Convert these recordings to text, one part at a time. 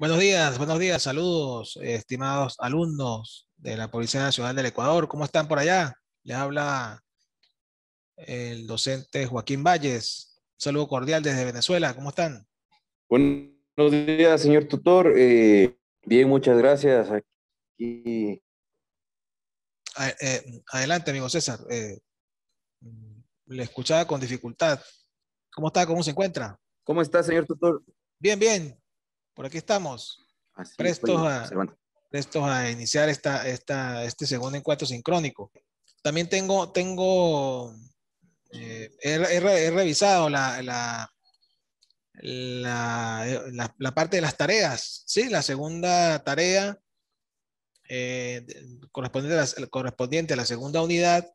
Buenos días, buenos días, saludos, estimados alumnos de la Policía Nacional del Ecuador. ¿Cómo están por allá? Les habla el docente Joaquín Valles. saludo cordial desde Venezuela. ¿Cómo están? Buenos días, señor tutor. Eh, bien, muchas gracias. Eh, adelante, amigo César. Eh, le escuchaba con dificultad. ¿Cómo está? ¿Cómo se encuentra? ¿Cómo está, señor tutor? Bien, bien. Por aquí estamos, prestos, a, iniciar esta, este segundo encuentro sincrónico. También tengo, tengo eh, he, revisado la, la, parte de las tareas, ¿sí? La segunda tarea eh, correspondiente, a correspondiente a la segunda unidad,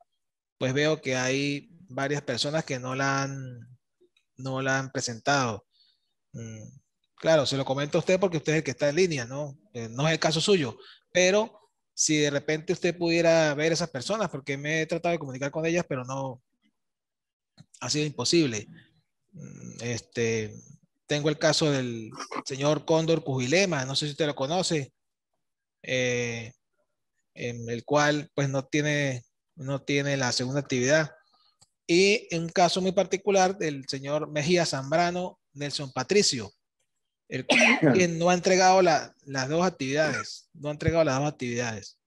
pues veo que hay varias personas que no la han, no la han presentado. Mm, Claro, se lo comento a usted porque usted es el que está en línea, ¿no? Eh, no es el caso suyo, pero si de repente usted pudiera ver esas personas, porque me he tratado de comunicar con ellas, pero no ha sido imposible. Mm, este, tengo el caso del señor Cóndor Cujilema, no sé si usted lo conoce, eh, en el cual pues no tiene, no tiene la segunda actividad. Y un caso muy particular del señor Mejía Zambrano Nelson Patricio. El que no ha entregado las dos actividades, no ha entregado las dos actividades.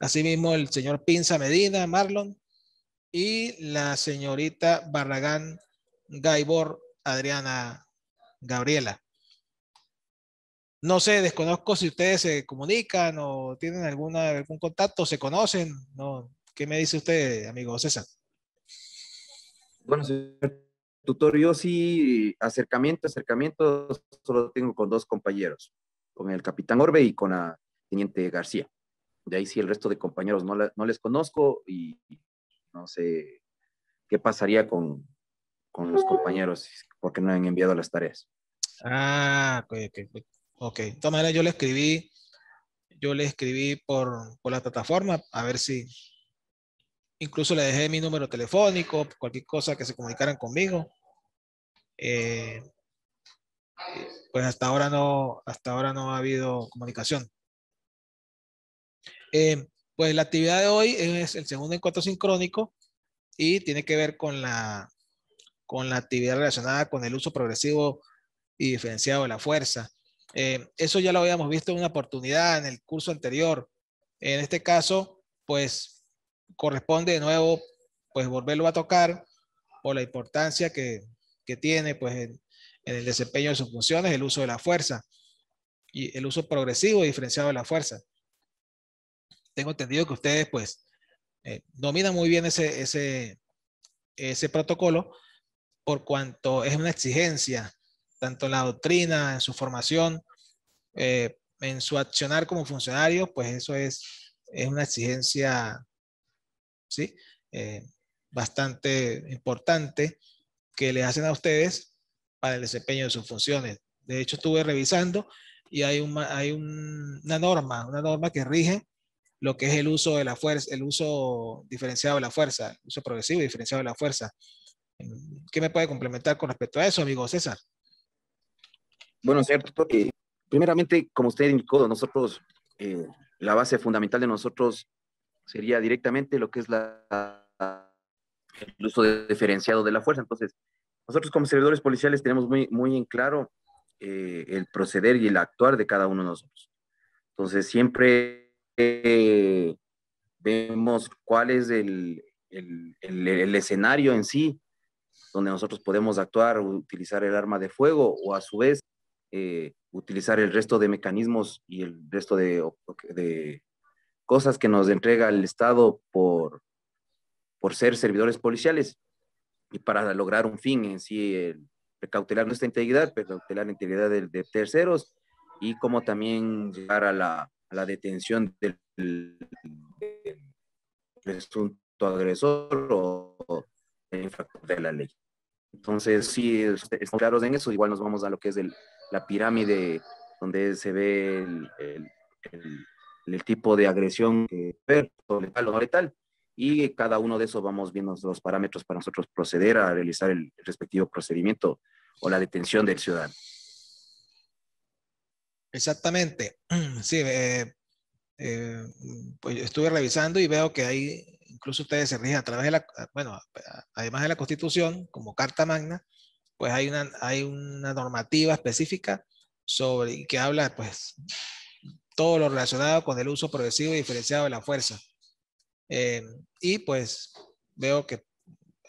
Asimismo, el señor Pinza Medina, Marlon, y la señorita Barragán Gaibor, Adriana Gabriela. No sé, desconozco si ustedes se comunican o tienen algún contacto, se conocen. No. ¿Qué me dice usted, amigo César? Bueno, señor tutor, yo sí, acercamiento, acercamiento, solo tengo con dos compañeros, con el capitán Orbe y con la teniente García. De ahí sí, el resto de compañeros no, les conozco y, no sé qué pasaría con, los compañeros porque no han enviado las tareas. Ah, ok, okay. De todas maneras, yo le escribí, yo le escribí por, por la plataforma, a ver si, incluso le dejé mi número telefónico, cualquier cosa que se comunicaran conmigo. Eh, pues hasta ahora no, hasta ahora no ha habido comunicación. Eh, pues la actividad de hoy es el segundo encuentro sincrónico y tiene que ver con la, con la actividad relacionada con el uso progresivo y diferenciado de la fuerza. Eh, eso ya lo habíamos visto en una oportunidad en el curso anterior. En este caso, pues corresponde de nuevo, pues volverlo a tocar por la importancia que, que tiene pues, en, el desempeño de sus funciones, el uso de la fuerza y el uso progresivo y diferenciado de la fuerza. Tengo entendido que ustedes pues eh, dominan muy bien ese, protocolo por cuanto es una exigencia, tanto en la doctrina, en su formación, eh, en su accionar como funcionario, pues eso es, una exigencia ¿sí? Eh, bastante importante que le hacen a ustedes para el desempeño de sus funciones. De hecho, estuve revisando y hay, hay una norma, una norma que rige lo que es el uso de la fuerza, el uso diferenciado de la fuerza, el uso progresivo y diferenciado de la fuerza. ¿Qué me puede complementar con respecto a eso, amigo César? Bueno, cierto. Eh, primeramente, como usted indicó, nosotros, eh, la base fundamental de nosotros sería directamente lo que es el uso diferenciado de la fuerza. Entonces, nosotros como servidores policiales tenemos muy, muy en claro eh, el proceder y el actuar de cada uno de nosotros. Entonces siempre eh, vemos cuál es el, el, el, escenario en sí donde nosotros podemos actuar, utilizar el arma de fuego o a su vez eh, utilizar el resto de mecanismos y el resto de, de cosas que nos entrega el Estado por, por ser servidores policiales y para lograr un fin en sí, el precautelar nuestra integridad, precautelar pues, la integridad de, terceros y como también llegar a la, detención del, presunto agresor o infractor de la ley. Entonces, si este, estamos claros en eso. Igual nos vamos a lo que es la pirámide, donde se ve el, el, el tipo de agresión tal o tal y cada uno de esos vamos viendo los parámetros para nosotros proceder a realizar el respectivo procedimiento o la detención del ciudadano. Exactamente. Sí, eh, eh, pues estuve revisando y veo que hay, incluso ustedes se rigen a través de la, bueno, además de la Constitución, como Carta Magna, pues hay una, hay una normativa específica sobre, que habla, pues, todo lo relacionado con el uso progresivo y diferenciado de la fuerza. Eh, y pues veo que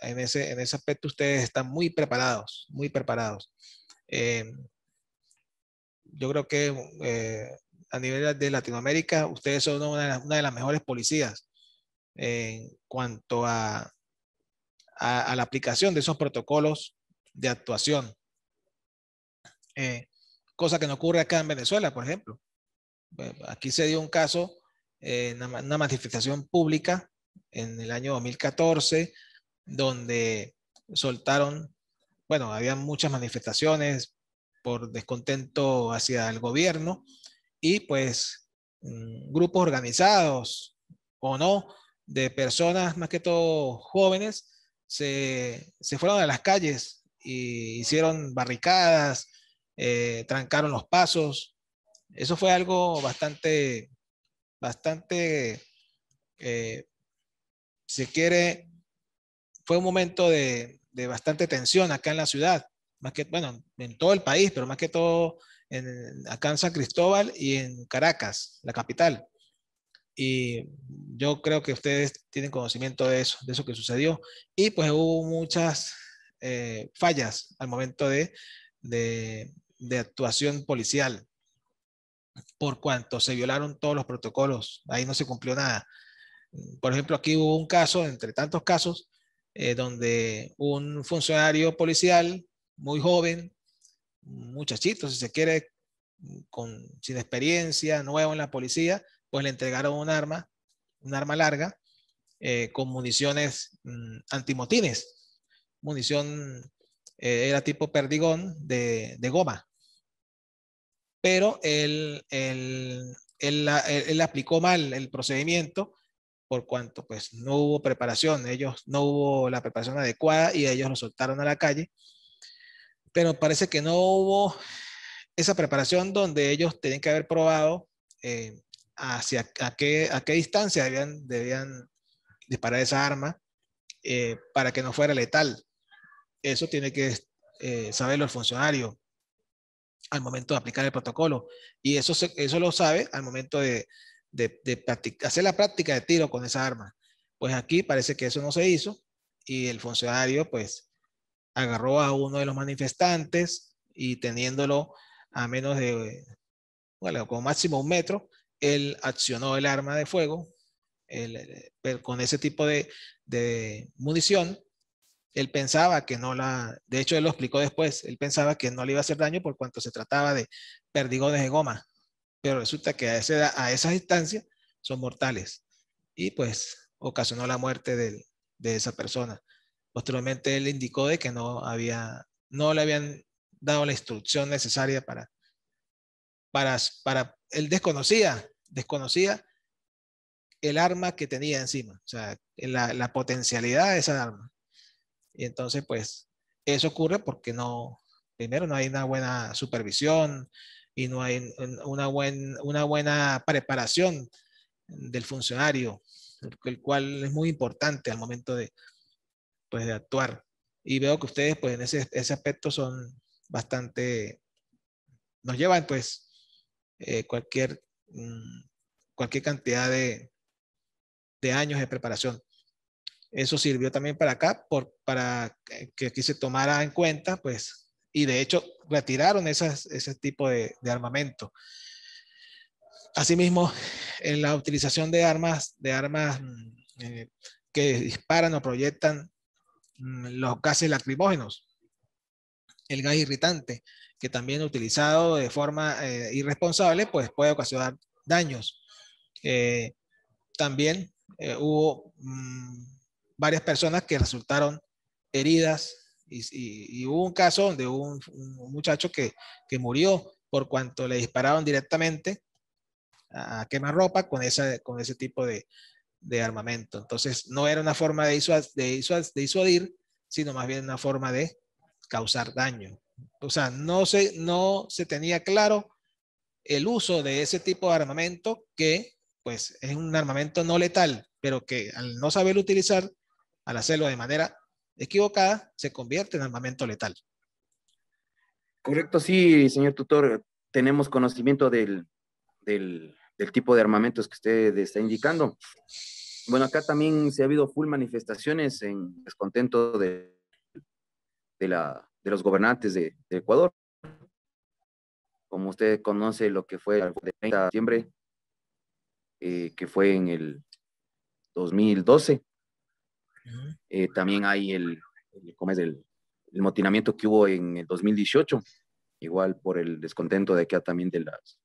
en ese, en ese aspecto ustedes están muy preparados, muy preparados. Eh, yo creo que eh, a nivel de Latinoamérica, ustedes son una de las, mejores policías en cuanto a, a, la aplicación de esos protocolos de actuación. cosa que no ocurre acá en Venezuela, por ejemplo. Aquí se dio un caso eh, una manifestación pública en el año 2014, donde soltaron, bueno, había muchas manifestaciones por descontento hacia el gobierno y pues mm, grupos organizados o no de personas, más que todo jóvenes, se, fueron a las calles e hicieron barricadas, eh, trancaron los pasos. Eso fue algo bastante bastante, eh, se quiere, fue un momento de, bastante tensión acá en la ciudad, más que, bueno, en todo el país, pero más que todo en, acá en San Cristóbal y en Caracas, la capital. Y yo creo que ustedes tienen conocimiento de eso, de eso que sucedió. Y pues hubo muchas eh, fallas al momento de, de, de actuación policial por cuanto se violaron todos los protocolos, ahí no se cumplió nada. Por ejemplo, aquí hubo un caso, entre tantos casos, eh, donde un funcionario policial muy joven, muchachito, si se quiere, con, sin experiencia, nuevo en la policía, pues le entregaron un arma, un arma larga, eh, con municiones mm, antimotines. Munición eh, era tipo perdigón de goma pero él, él, él, aplicó mal el procedimiento por cuanto pues no hubo preparación, ellos no hubo la preparación adecuada y ellos lo soltaron a la calle, pero parece que no hubo esa preparación donde ellos tenían que haber probado eh, hacia a qué, a qué distancia debían, debían disparar esa arma eh, para que no fuera letal. Eso tiene que eh, saberlo el funcionario al momento de aplicar el protocolo. Y eso, eso lo sabe al momento de, de, hacer la práctica de tiro con esa arma. Pues aquí parece que eso no se hizo y el funcionario pues agarró a uno de los manifestantes y teniéndolo a menos de, bueno, como máximo un metro, él accionó el arma de fuego con ese tipo de, de munición él pensaba que no la, de hecho él lo explicó después, él pensaba que no le iba a hacer daño por cuanto se trataba de perdigones de goma, pero resulta que a, esa, a esas son mortales y pues ocasionó la muerte de, esa persona. Posteriormente él indicó de que no había, no le habían dado la instrucción necesaria para, para, para, él desconocía, desconocía el arma que tenía encima, o sea, la, la potencialidad de esa arma y entonces, pues, eso ocurre porque no, primero, no hay una buena supervisión y no hay una, una buena preparación del funcionario, el cual es muy importante al momento de, pues, de actuar. Y veo que ustedes, pues, en ese, aspecto son bastante, nos llevan, pues, eh, cualquier, mm, cualquier cantidad de años de preparación. Eso sirvió también para acá, para que aquí se tomara en cuenta, pues, y de hecho retiraron ese tipo de, armamento. Asimismo, en la utilización de armas, de armas mm, eh, que disparan o proyectan mm, los gases lacrimógenos, el gas irritante, que también utilizado de forma eh, irresponsable, pues puede ocasionar daños. Eh, también hubo mm, varias personas que resultaron heridas y, hubo un caso de un, muchacho que, murió por cuanto le dispararon directamente a ropa con, esa, con ese tipo de, armamento. Entonces, no era una forma de, de, de, disuadir, sino más bien una forma de causar daño. O sea, no se, no se tenía claro el uso de ese tipo de armamento que, pues, es un armamento no letal, pero que al no saber utilizar, al hacerlo de manera equivocada, se convierte en armamento letal. Correcto, sí, señor tutor. Tenemos conocimiento del, del, tipo de armamentos que usted está indicando. Bueno, acá también se ha habido full manifestaciones en descontento de, de, la, de los gobernantes de, Ecuador. Como usted conoce lo que fue el 30 de septiembre, eh, que fue en el 2012, eh, también hay el, el, el, motinamiento que hubo en el 2018, igual por el descontento de acá también de, las,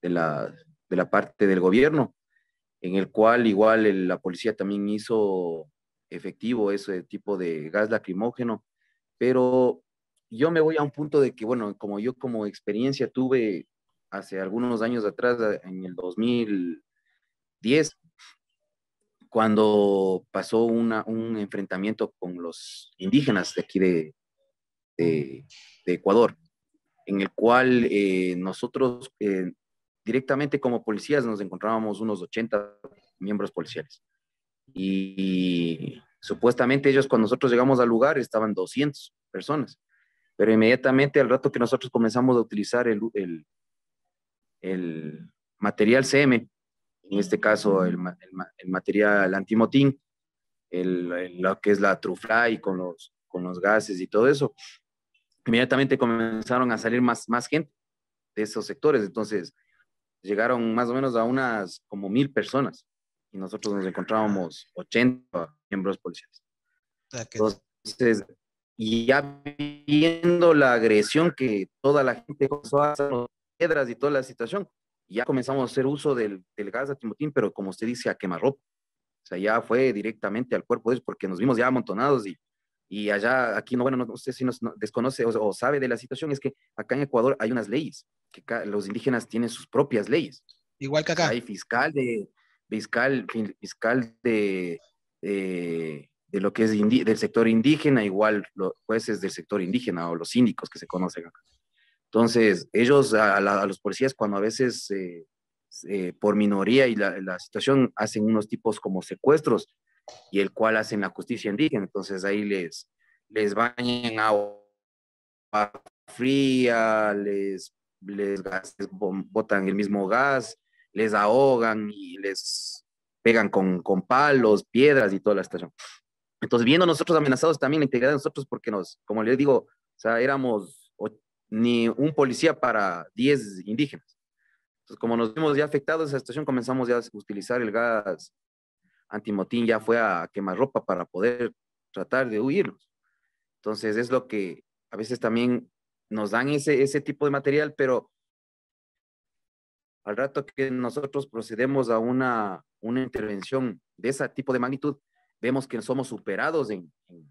de, la, de la parte del gobierno, en el cual igual la policía también hizo efectivo ese tipo de gas lacrimógeno, pero yo me voy a un punto de que, bueno, como yo como experiencia tuve hace algunos años atrás, en el 2010, cuando pasó un enfrentamiento con los indígenas de aquí de, de, Ecuador, en el cual eh, nosotros eh, directamente como policías nos encontrábamos unos 80 miembros policiales. Y, supuestamente ellos cuando nosotros llegamos al lugar estaban 200 personas, pero inmediatamente al rato que nosotros comenzamos a utilizar el, el material CM, en este caso el, material antimotín, el, lo que es la y con los, con los gases y todo eso, inmediatamente comenzaron a salir más, más gente de esos sectores. Entonces, llegaron más o menos a unas como mil personas y nosotros nos encontrábamos 80 miembros policiales. Ah, Entonces, y ya viendo la agresión que toda la gente comenzó a piedras y toda la situación, ya comenzamos a hacer uso del, gas a timotín, pero como usted dice, a quemarropa. O sea, ya fue directamente al cuerpo de ellos porque nos vimos ya amontonados y, y allá, aquí, no, bueno, no, sé si nos desconoce o, sabe de la situación, es que acá en Ecuador hay unas leyes, que los indígenas tienen sus propias leyes. Igual que acá. Hay fiscal de, fiscal, fiscal de, eh, de, lo que es del sector indígena, igual los jueces del sector indígena o los síndicos que se conocen acá. Entonces, ellos, a, los policías, cuando a veces eh, eh, por minoría y la, situación, hacen unos tipos como secuestros y el cual hacen la justicia indígena. Entonces, ahí les, les bañan agua fría, les, les, botan el mismo gas, les ahogan y les pegan con, con palos, piedras y toda la estación. Entonces, viendo nosotros amenazados también la integridad de nosotros, porque nos, como les digo, o sea, éramos ni un policía para 10 indígenas. Entonces, como nos vimos ya afectados esa situación, comenzamos ya a utilizar el gas antimotín, ya fue a quemar ropa para poder tratar de huirnos. Entonces, es lo que a veces también nos dan ese, ese tipo de material, pero al rato que nosotros procedemos a una, una intervención de ese tipo de magnitud, vemos que somos superados en, en,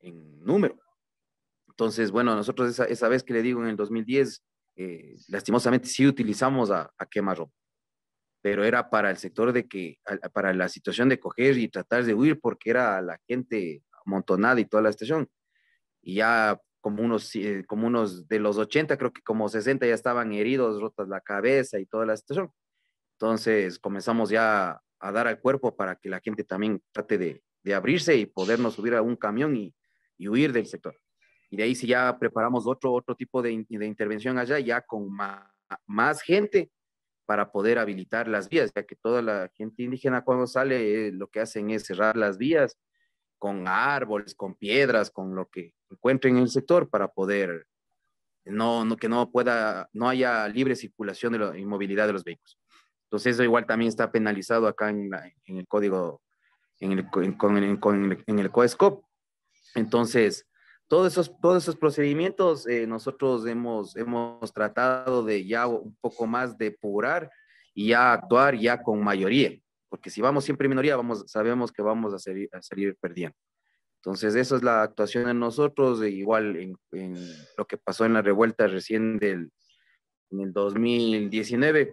en número. Entonces, bueno, nosotros esa, vez que le digo en el 2010, eh, lastimosamente sí utilizamos a, a quemarropa, pero era para el sector de que, para la situación de coger y tratar de huir porque era la gente amontonada y toda la estación. Y ya como unos, eh, como unos de los 80, creo que como 60 ya estaban heridos, rotas la cabeza y toda la estación. Entonces comenzamos ya a dar al cuerpo para que la gente también trate de, abrirse y podernos subir a un camión y huir del sector y de ahí si ya preparamos otro, otro tipo de, de intervención allá, ya con más, gente para poder habilitar las vías, ya que toda la gente indígena cuando sale eh, lo que hacen es cerrar las vías con árboles, con piedras, con lo que encuentren en el sector para poder no, no que no pueda no haya libre circulación de la, inmovilidad de los vehículos. Entonces eso igual también está penalizado acá en, el código en el, en, con, en, el, en el Entonces, todos esos, procedimientos eh, nosotros hemos, tratado de ya un poco más depurar y ya actuar ya con mayoría, porque si vamos siempre en minoría, vamos, sabemos que vamos a salir, a perdiendo. Entonces, esa es la actuación de nosotros, igual en, lo que pasó en la revuelta recién del en el 2019,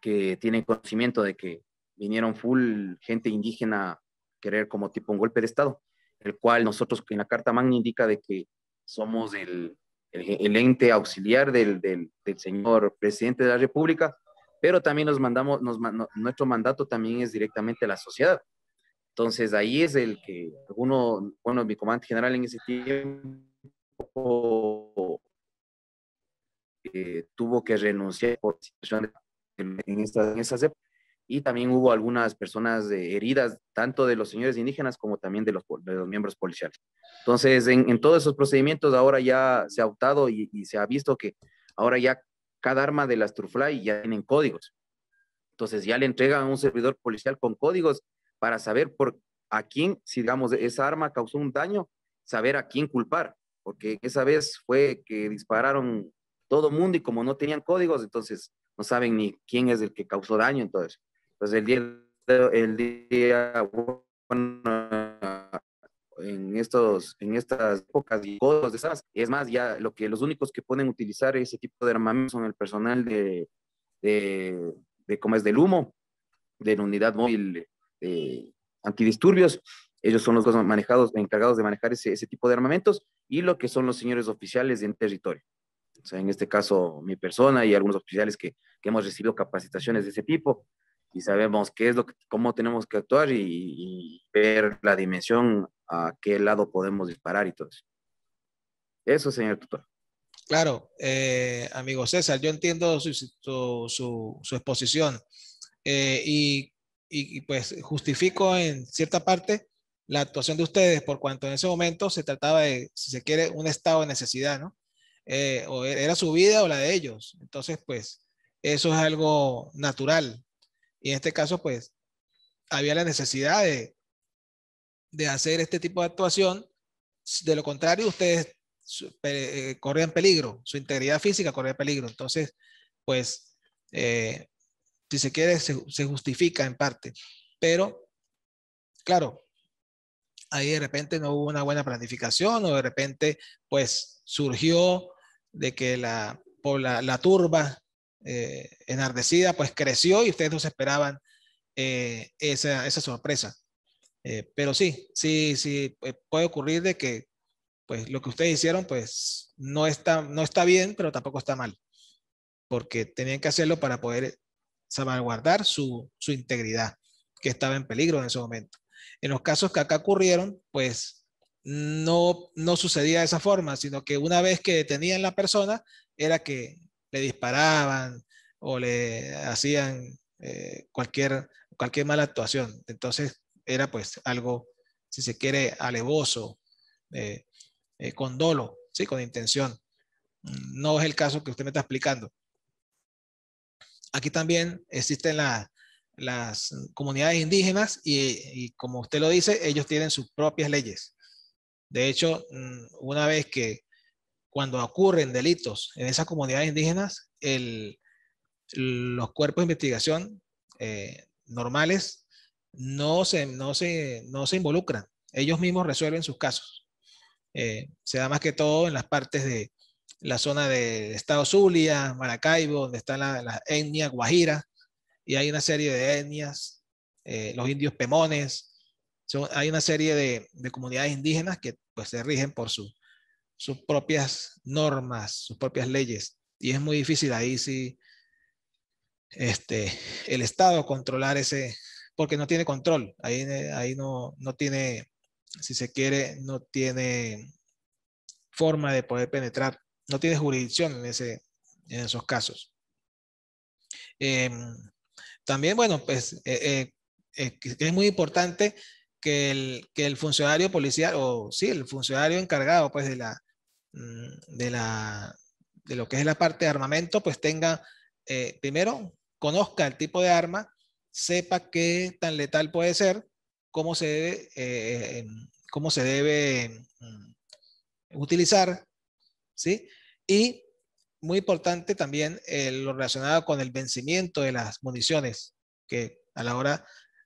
que tienen conocimiento de que vinieron full gente indígena a querer como tipo un golpe de Estado el cual nosotros en la Carta Magna indica de que somos el, el, ente auxiliar del, del, señor presidente de la República, pero también nos mandamos, nuestro mandato también es directamente a la sociedad. Entonces ahí es el que alguno, bueno, mi comandante general en ese tiempo eh, tuvo que renunciar por situación en, en esas épocas y también hubo algunas personas heridas, tanto de los señores indígenas como también de los, miembros policiales. Entonces, en, todos esos procedimientos ahora ya se ha optado y, se ha visto que ahora ya cada arma de las Trufly ya tienen códigos. Entonces, ya le entregan a un servidor policial con códigos para saber por a quién, si digamos, esa arma causó un daño, saber a quién culpar, porque esa vez fue que dispararon todo mundo y como no tenían códigos, entonces no saben ni quién es el que causó daño, entonces pues el día, el día bueno, en estos en estas épocas y cosas de esas es más ya lo que los únicos que pueden utilizar ese tipo de armamento son el personal de de, cómo es del humo de la unidad móvil de antidisturbios ellos son los dos manejados encargados de manejar ese, tipo de armamentos y lo que son los señores oficiales en territorio o sea en este caso mi persona y algunos oficiales que, que hemos recibido capacitaciones de ese tipo y sabemos qué es lo que, cómo tenemos que actuar y, ver la dimensión a qué lado podemos disparar y todo eso. Eso, señor tutor. Claro, eh, amigo César, yo entiendo su, su, exposición eh, y, y, pues justifico en cierta parte la actuación de ustedes por cuanto en ese momento se trataba de, si se quiere, un estado de necesidad, ¿no? Eh, o e, era su vida o la de ellos. Entonces, pues, eso es algo natural y en este caso, pues, había la necesidad de, hacer este tipo de actuación. De lo contrario, ustedes eh, corrían peligro, su integridad física corría peligro. Entonces, pues, eh, si se quiere, se, justifica en parte. Pero, claro, ahí de repente no hubo una buena planificación o de repente, pues, surgió de que la, la, la turba eh, enardecida, pues creció y ustedes no se esperaban eh, esa, sorpresa. Eh, pero sí, sí, sí, puede ocurrir de que pues lo que ustedes hicieron pues no está, no está bien, pero tampoco está mal, porque tenían que hacerlo para poder salvaguardar su, integridad, que estaba en peligro en ese momento. En los casos que acá ocurrieron, pues no, no sucedía de esa forma, sino que una vez que detenían la persona, era que le disparaban o le hacían eh, cualquier, cualquier mala actuación. Entonces era pues algo, si se quiere, alevoso, eh, eh, con dolo, ¿sí? con intención. Mm, no es el caso que usted me está explicando. Aquí también existen las comunidades indígenas y, como usted lo dice, ellos tienen sus propias leyes. De hecho, mm, una vez que cuando ocurren delitos en esas comunidades indígenas, los cuerpos de investigación eh, normales no se, no, no se involucran. Ellos mismos resuelven sus casos. Eh, se da más que todo en las partes de la zona de Estado Zulia, Maracaibo, donde están las la etnias Guajira, y hay una serie de etnias, eh, los indios pemones, hay una serie de, de, comunidades indígenas que pues, se rigen por su, sus propias normas, sus propias leyes. Y es muy difícil ahí si este, el Estado controlar ese, porque no tiene control. Ahí, ahí no, no tiene, si se quiere, no tiene forma de poder penetrar, no tiene jurisdicción en, ese, en esos casos. Em, también, bueno, pues eh, eh, eh, es muy importante que el, que el funcionario policial, o sí, el funcionario encargado pues de la, Mm, de, la, de lo que es la parte de armamento, pues tenga, eh, primero, conozca el tipo de arma, sepa qué tan letal puede ser, cómo se debe, eh, eh, cómo se debe mm, utilizar, ¿sí? Y muy importante también lo relacionado con el vencimiento de las municiones, que a la hora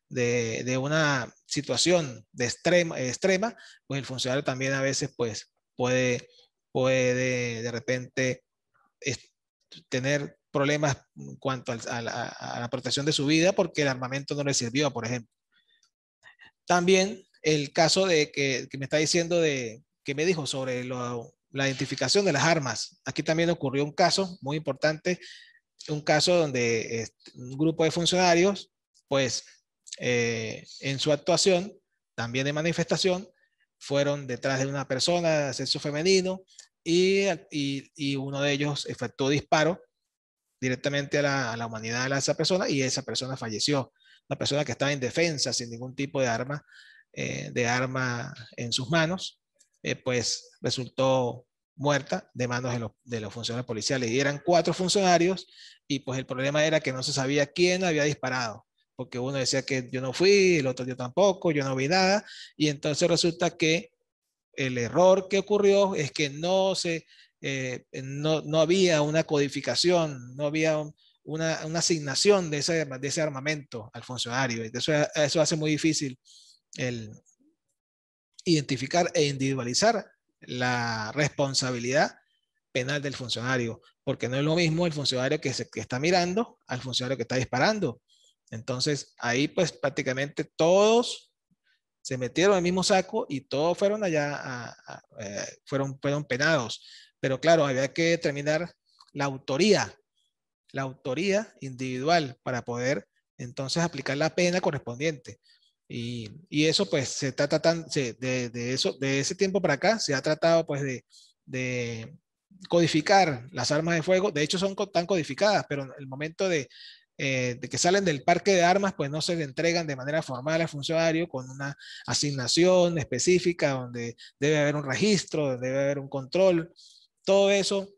de, una situación de extrema, extrema, pues el funcionario también a veces pues, puede puede de repente tener problemas en cuanto a, la, protección de su vida porque el armamento no le sirvió, por ejemplo. También el caso de que, me está diciendo de que me dijo sobre la identificación de las armas. Aquí también ocurrió un caso muy importante, un caso donde un grupo de funcionarios, pues eh, en su actuación, también de manifestación, fueron detrás de una persona de sexo femenino y, uno de ellos efectuó disparo directamente a la, humanidad de esa persona y esa persona falleció. La persona que estaba en defensa sin ningún tipo de arma, eh, de arma en sus manos, eh, pues resultó muerta de manos de los, de los, funcionarios policiales. Y eran cuatro funcionarios y pues el problema era que no se sabía quién había disparado porque uno decía que yo no fui, el otro yo tampoco, yo no vi nada, y entonces resulta que el error que ocurrió es que no se, eh, no, había una codificación, no había una, asignación de ese, de ese armamento al funcionario. Eso, eso hace muy difícil el identificar e individualizar la responsabilidad penal del funcionario, porque no es lo mismo el funcionario que, se, que está mirando al funcionario que está disparando. Entonces, ahí pues prácticamente todos se metieron el mismo saco y todos fueron allá, eh, fueron, fueron penados. Pero claro, había que determinar la autoría, la autoría individual para poder entonces aplicar la pena correspondiente. Y, y eso pues se trata tan, de, eso, de ese tiempo para acá se ha tratado pues de, de codificar las armas de fuego. De hecho, son tan codificadas, pero en el momento de, eh, que salen del parque de armas, pues no se le entregan de manera formal al funcionario con una asignación específica donde debe haber un registro, debe haber un control. Todo eso,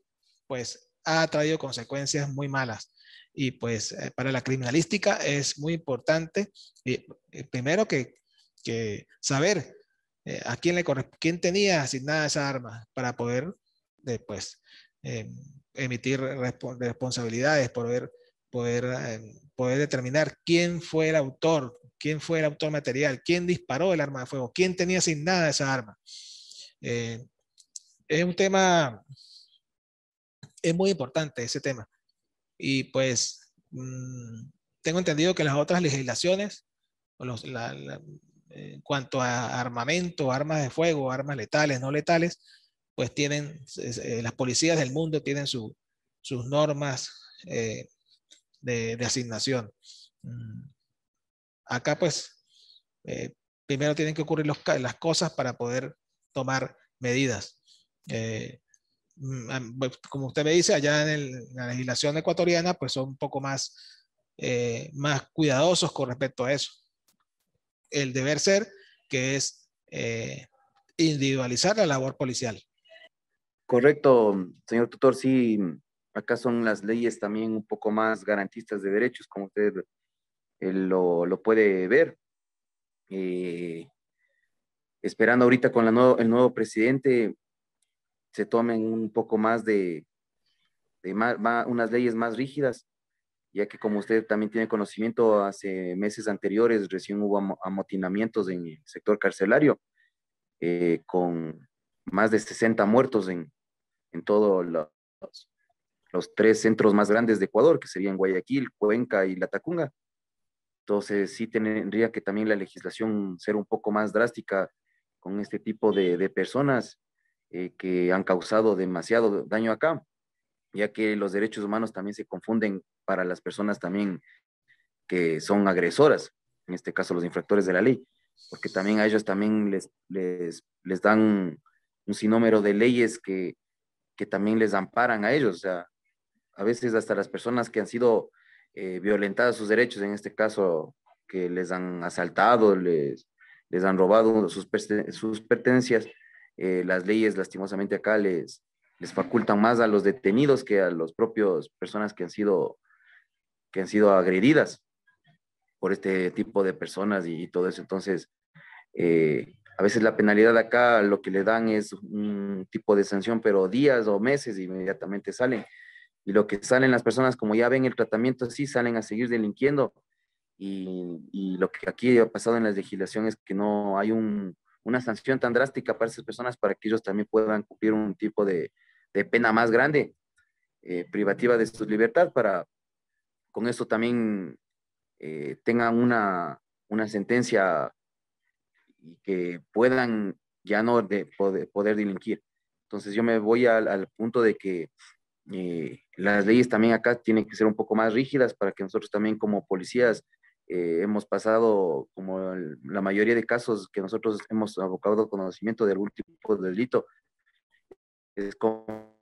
pues, ha traído consecuencias muy malas. Y pues eh, para la criminalística es muy importante, eh, primero que, saber a quién le quién tenía asignada esa arma para poder después pues, emitir responsabilidades responsabilidades, poder poder, eh, poder determinar quién fue el autor, quién fue el autor material, quién disparó el arma de fuego, quién tenía nada esa arma. Eh, es un tema, es muy importante ese tema. Y pues mm, tengo entendido que las otras legislaciones, los, eh, en cuanto a armamento, armas de fuego, armas letales, no letales, pues tienen, las policías del mundo tienen sus normas de, asignación. Mm. Acá pues eh, primero tienen que ocurrir las cosas para poder tomar medidas. Eh, mm, pues, como usted me dice, allá en, la legislación ecuatoriana pues son un poco más, eh, más cuidadosos con respecto a eso. El deber ser que es individualizar la labor policial. Correcto, señor tutor, sí, Acá son las leyes también un poco más garantistas de derechos, como usted eh, lo, puede ver. Eh, esperando ahorita con el nuevo presidente se tomen un poco más de, unas leyes más rígidas, ya que como usted también tiene conocimiento, hace meses anteriores recién hubo amotinamientos en el sector carcelario, eh, con más de 60 muertos en, en todos los los tres centros más grandes de Ecuador, que serían Guayaquil, Cuenca y La Tacunga. Entonces sí tendría que también la legislación ser un poco más drástica con este tipo de, personas eh, que han causado demasiado daño acá, ya que los derechos humanos también se confunden para las personas también que son agresoras, en este caso los infractores de la ley, porque también a ellos también les, les, dan un sinnúmero de leyes que, que también les amparan a ellos. O sea, a veces hasta las personas que han sido eh, violentadas sus derechos, en este caso que les han asaltado, les, han robado sus, pertenencias, eh, las leyes lastimosamente acá les, les facultan más a los detenidos que a los propios personas que han sido, que han sido agredidas por este tipo de personas y, todo eso. Entonces, eh, a veces la penalidad acá lo que le dan es un tipo de sanción, pero días o meses inmediatamente salen y lo que salen las personas, como ya ven el tratamiento así, salen a seguir delinquiendo. Y, y, lo que aquí ha pasado en la legislación es que no hay una sanción tan drástica para esas personas para que ellos también puedan cumplir un tipo de, de pena más grande, eh, privativa de su libertad, para con eso también eh, tengan una, una sentencia y que puedan ya no de poder, poder delinquir. Entonces yo me voy al, punto de que eh, las leyes también acá tienen que ser un poco más rígidas para que nosotros también como policías eh, hemos pasado, como la mayoría de casos que nosotros hemos abocado conocimiento de algún tipo de delito, es como,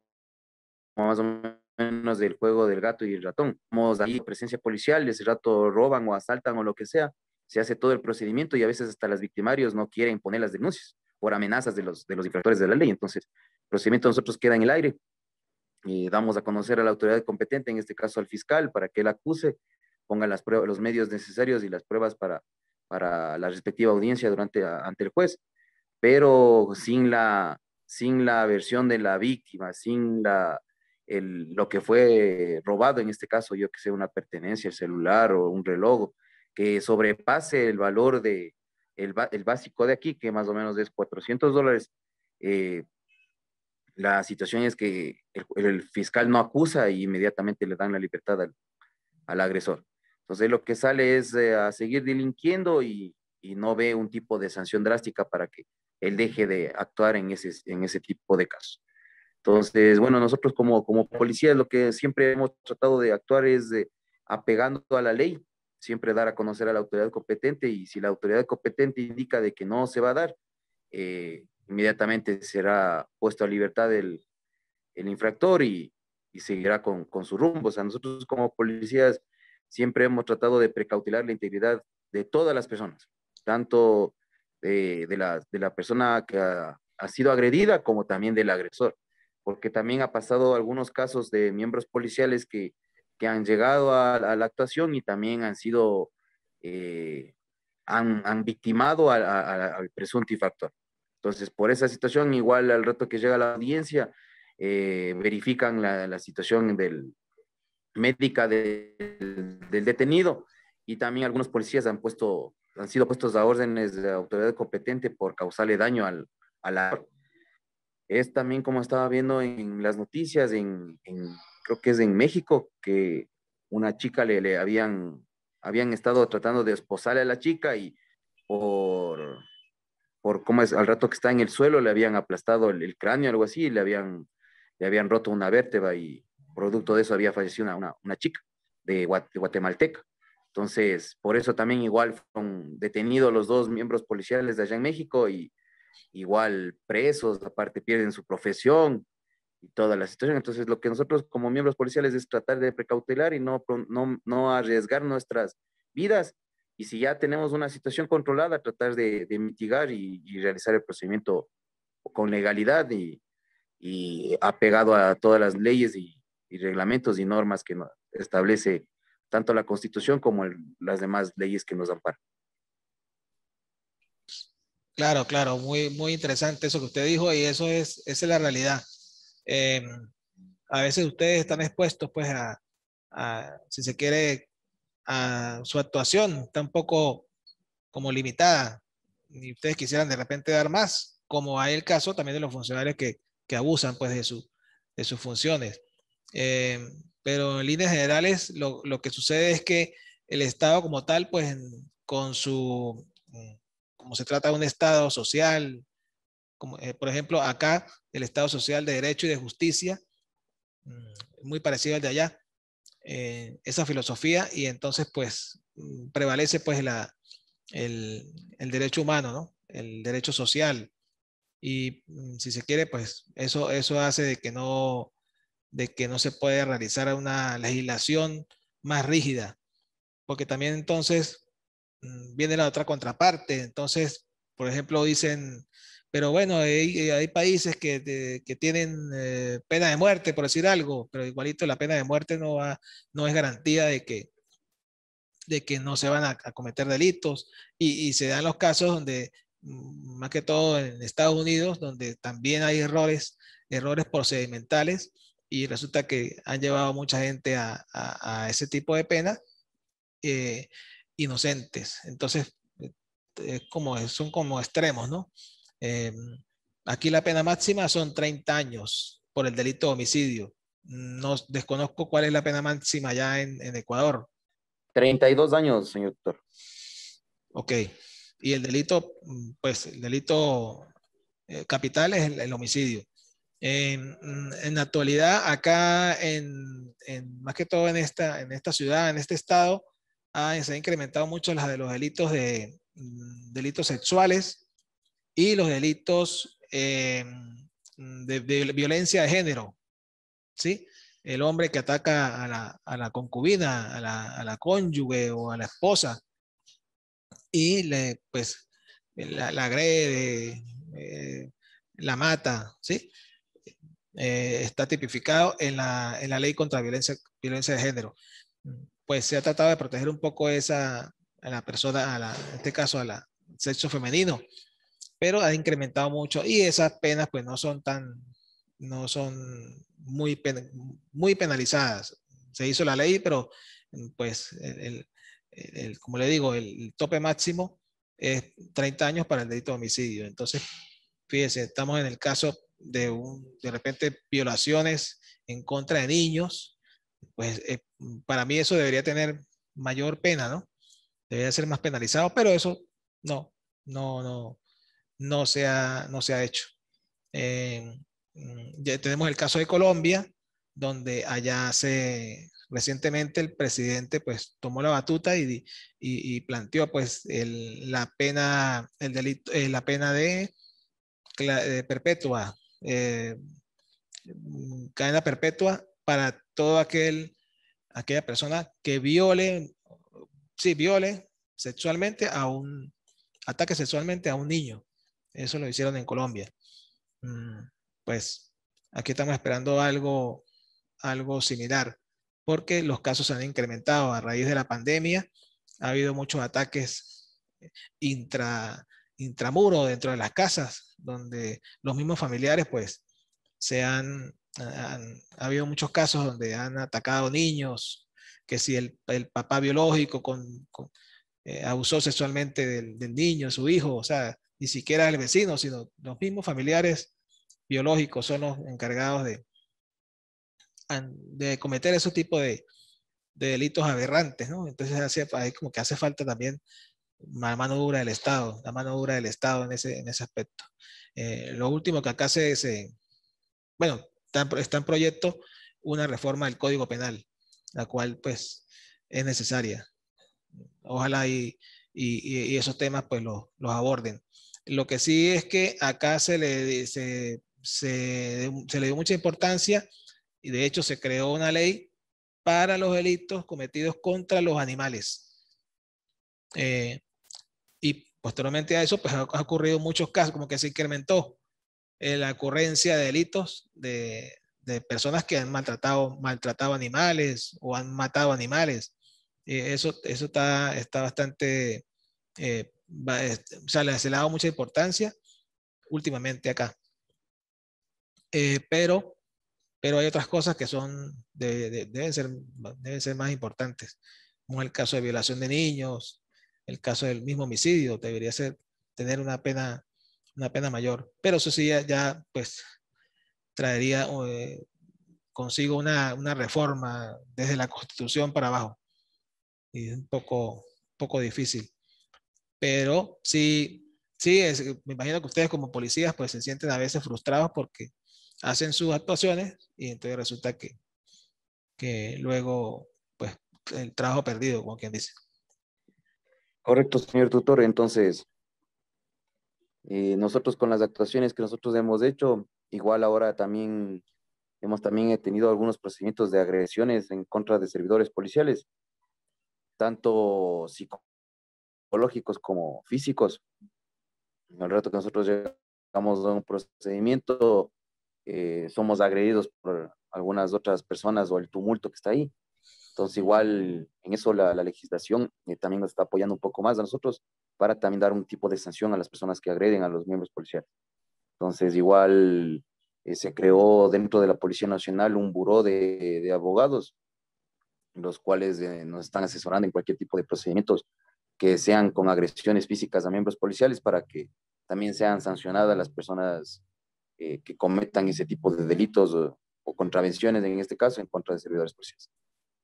más o menos del juego del gato y el ratón. modos ahí presencia policial, ese rato roban o asaltan o lo que sea, se hace todo el procedimiento y a veces hasta las victimarios no quieren poner las denuncias por amenazas de los, de los infractores de la ley. Entonces, el procedimiento nosotros queda en el aire eh, damos a conocer a la autoridad competente, en este caso al fiscal, para que él acuse, ponga las pruebas, los medios necesarios y las pruebas para, para la respectiva audiencia durante, ante el juez, pero sin la, sin la versión de la víctima, sin la, el, lo que fue robado, en este caso, yo que sé, una pertenencia, el celular o un reloj, que sobrepase el valor de el, el básico de aquí, que más o menos es 400 dólares, eh, la situación es que el, fiscal no acusa y inmediatamente le dan la libertad al, agresor. Entonces lo que sale es eh, a seguir delinquiendo y, no ve un tipo de sanción drástica para que él deje de actuar en ese, en ese tipo de casos. Entonces, bueno, nosotros como, como policías lo que siempre hemos tratado de actuar es de, apegando a la ley, siempre dar a conocer a la autoridad competente y si la autoridad competente indica de que no se va a dar, eh, inmediatamente será puesto a libertad el, infractor y, seguirá con, su rumbo. O sea, nosotros como policías siempre hemos tratado de precautelar la integridad de todas las personas, tanto de, la, persona que ha, sido agredida como también del agresor, porque también ha pasado algunos casos de miembros policiales que, han llegado a, la actuación y también han sido, eh, han, victimado al presunto infractor. Entonces, por esa situación, igual al rato que llega la audiencia, eh, verifican la, la, situación del, médica del, del detenido y también algunos policías han puesto han sido puestos a órdenes de autoridad competente por causarle daño al, a la... Es también como estaba viendo en las noticias, en, en creo que es en México, que una chica le, le, habían, habían estado tratando de esposarle a la chica y por por cómo es, al rato que está en el suelo le habían aplastado el, cráneo, algo así, le habían, le habían roto una vértebra y producto de eso había fallecido una, una, chica de, guatemalteca. Entonces, por eso también igual fueron detenidos los dos miembros policiales de allá en México y igual presos, aparte pierden su profesión y toda la situación. Entonces, lo que nosotros como miembros policiales es tratar de precautelar y no, no, no arriesgar nuestras vidas y si ya tenemos una situación controlada, tratar de, mitigar y, realizar el procedimiento con legalidad y, apegado a todas las leyes y, reglamentos y normas que establece tanto la Constitución como las demás leyes que nos amparan. Claro, claro, muy, muy interesante eso que usted dijo y eso es, esa es la realidad. Em, a veces ustedes están expuestos, pues, a, si se quiere, su actuación un poco como limitada y ustedes quisieran de repente dar más, como hay el caso también de los funcionarios que, abusan pues de, su, sus funciones. Eh, pero en líneas generales lo, que sucede es que el Estado como tal, pues con su, como se trata de un Estado social, como, eh, por ejemplo acá el Estado social de Derecho y de Justicia, mm, muy parecido al de allá, eh, esa filosofía y entonces pues mm, prevalece pues el, derecho humano, ¿no? el derecho social. Y mm, si se quiere, pues eso, eso hace de que, no, de que no se puede realizar una legislación más rígida, porque también entonces mm, viene la otra contraparte. Entonces, por ejemplo, dicen, pero bueno, hay, países que, que tienen eh, pena de muerte, por decir algo, pero igualito la pena de muerte no, va, no es garantía de que, de que no se van a, cometer delitos. Y, se dan los casos donde, mm, más que todo en Estados Unidos, donde también hay errores, errores procedimentales y resulta que han llevado mucha gente a, a, ese tipo de pena eh, inocentes. Entonces, eh, como, son como extremos, ¿no? Eh, aquí la pena máxima son 30 años por el delito de homicidio. No desconozco cuál es la pena máxima ya en, Ecuador. 32 años, señor doctor. Ok. Y el delito, pues el delito eh, capital es el, homicidio. En, la actualidad, acá, en, más que todo en esta, en esta ciudad, en este estado, ah, se ha incrementado mucho la de los delitos de mm, delitos sexuales, y los delitos eh, de, violencia de género, ¿sí? El hombre que ataca a la, a la concubina, a la, a la, cónyuge o a la esposa y le, pues, la, agrede, eh, la mata, ¿sí? Eh, está tipificado en la, en la ley contra violencia, violencia de género. Pues se ha tratado de proteger un poco esa, a la persona, a la, en este caso, a la sexo femenino, pero ha incrementado mucho y esas penas pues no son tan, no son muy, muy penalizadas. Se hizo la ley, pero pues como le digo, el tope máximo es 30 años para el delito de homicidio. Entonces, fíjese, estamos en el caso de un, de repente violaciones en contra de niños, pues eh, para mí eso debería tener mayor pena, ¿no? Debería ser más penalizado, pero eso no, no, no, no se ha, no se ha hecho. Eh, mm, ya tenemos el caso de Colombia, donde allá se recientemente el presidente pues tomó la batuta y, planteó pues la pena el delito eh, la pena de, perpetua eh, mm, cadena perpetua para todo aquel aquella persona que viole sí viole sexualmente a un ataque sexualmente a un niño eso lo hicieron en Colombia. Mm, pues aquí estamos esperando algo, algo similar, porque los casos han incrementado a raíz de la pandemia. Ha habido muchos ataques intra, intramuro dentro de las casas, donde los mismos familiares, pues, se han, ha habido muchos casos donde han atacado niños, que si el, papá biológico con, eh, abusó sexualmente del, del, niño, su hijo, o sea, ni siquiera el vecino, sino los mismos familiares biológicos son los encargados de, de cometer ese tipo de, delitos aberrantes, ¿no? Entonces hace, como que hace falta también la mano dura del Estado, la mano dura del Estado en ese, en ese aspecto. Eh, lo último que acá se, se bueno, está, en proyecto una reforma del Código Penal, la cual pues es necesaria. Ojalá y, esos temas pues los aborden. Lo que sí es que acá se le, se, se, le dio mucha importancia y de hecho se creó una ley para los delitos cometidos contra los animales. Eh, y posteriormente a eso, pues ha ocurrido muchos casos, como que se incrementó eh, la ocurrencia de delitos de, personas que han maltratado, maltratado animales o han matado animales. Eh, eso, eso está, está bastante va, o sea, se le ha dado mucha importancia últimamente acá. Eh, pero, pero hay otras cosas que son, deben, ser, deben ser más importantes, como el caso de violación de niños, el caso del mismo homicidio, debería ser, tener una pena, una pena mayor. Pero eso sí, ya, pues traería eh, consigo una, una, reforma desde la Constitución para abajo. Y es un poco, poco difícil. Pero sí, sí, me imagino que ustedes como policías pues se sienten a veces frustrados porque hacen sus actuaciones y entonces resulta que, luego pues el trabajo perdido, como quien dice. Correcto, señor tutor. Entonces, eh, nosotros con las actuaciones que nosotros hemos hecho, igual ahora también hemos también tenido algunos procedimientos de agresiones en contra de servidores policiales, tanto psico psicológicos como físicos. en el rato que nosotros llegamos a un procedimiento, eh, somos agredidos por algunas otras personas o el tumulto que está ahí. Entonces, igual en eso la, legislación eh, también nos está apoyando un poco más a nosotros para también dar un tipo de sanción a las personas que agreden a los miembros policiales. Entonces, igual eh, se creó dentro de la Policía Nacional un buró de, abogados, los cuales nos están asesorando en cualquier tipo de procedimientos que sean con agresiones físicas a miembros policiales para que también sean sancionadas las personas eh, que cometan ese tipo de delitos o, contravenciones, en este caso, en contra de servidores policiales.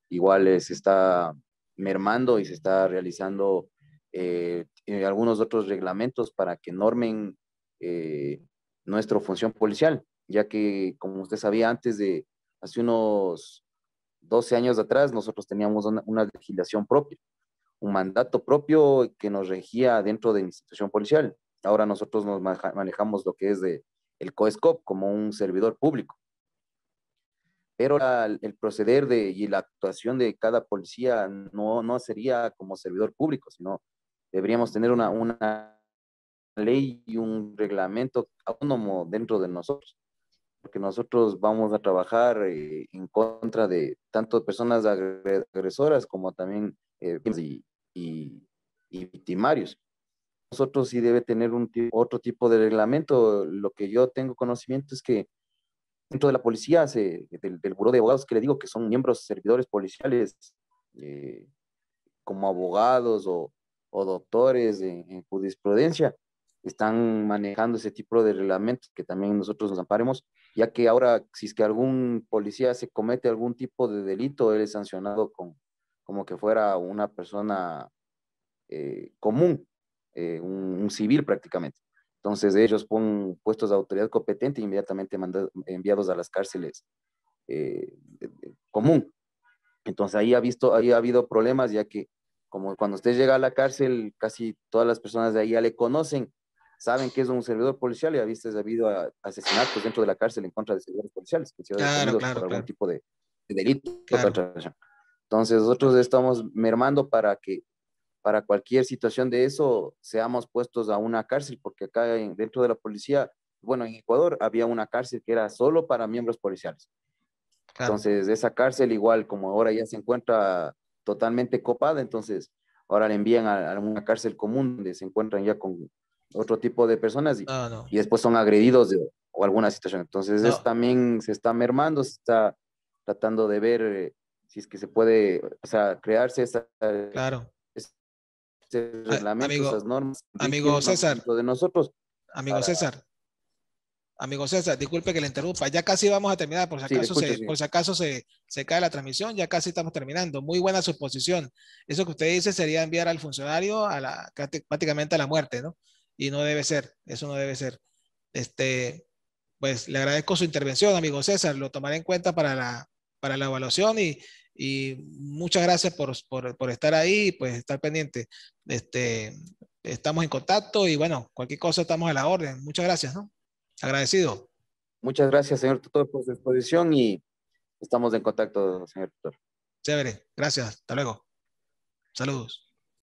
Igual eh, se está mermando y se está realizando eh, algunos otros reglamentos para que normen nuestra función policial, ya que, como usted sabía, antes de hace unos 12 años atrás, nosotros teníamos una legislación propia un mandato propio que nos regía dentro de la institución policial. Ahora nosotros nos manejamos lo que es de, el COESCOP como un servidor público. Pero el proceder de, y la actuación de cada policía no, no sería como servidor público, sino deberíamos tener una, una ley y un reglamento autónomo dentro de nosotros, porque nosotros vamos a trabajar eh, en contra de tanto personas agresoras como también eh, y, victimarios. Nosotros sí debe tener un, otro tipo de reglamento. Lo que yo tengo conocimiento es que dentro de la policía, del, del Buró de Abogados, que le digo que son miembros servidores policiales, eh, como abogados o, doctores en, jurisprudencia, están manejando ese tipo de reglamento que también nosotros nos amparemos, ya que ahora si es que algún policía se comete algún tipo de delito, él es sancionado con, como que fuera una persona eh, común, eh, un, civil prácticamente. Entonces ellos ponen puestos de autoridad competente e inmediatamente enviados a las cárceles eh, común. Entonces ahí ha, visto, ahí ha habido problemas ya que como cuando usted llega a la cárcel, casi todas las personas de ahí ya le conocen, saben que es un servidor policial y a ha habido asesinatos dentro de la cárcel en contra de servidores policiales, que por algún tipo de, de delito. Entonces nosotros estamos mermando para que para cualquier situación de eso seamos puestos a una cárcel, porque acá dentro de la policía, bueno, en Ecuador había una cárcel que era solo para miembros policiales. entonces Entonces, esa cárcel igual, como ahora ya se encuentra totalmente copada, entonces ahora le envían a, una cárcel común donde se encuentran ya con otro tipo de personas y, después son agredidos o alguna situación. Entonces, también se está mermando, se está tratando de ver eh, si es que se puede, o sea, crearse esa, claro. ese reglamento, amigo, esas normas. Amigo César. de nosotros. Amigo César. Amigo César, disculpe que le interrumpa. Ya casi vamos a terminar, por si acaso, se, por si acaso se, se, cae la transmisión, ya casi estamos terminando. Muy buena suposición, Eso que usted dice sería enviar al funcionario a la, prácticamente a la muerte, ¿no? Y no debe ser, eso no debe ser. Este, pues le agradezco su intervención, amigo César. Lo tomaré en cuenta para la, para la evaluación y, y muchas gracias por, estar ahí, pues estar pendiente. Este, estamos en contacto y bueno, cualquier cosa estamos a la orden. Muchas gracias, ¿no? Agradecido. Muchas gracias, señor tutor, por su exposición y estamos en contacto, señor tutor. Chévere, gracias, hasta luego. Saludos.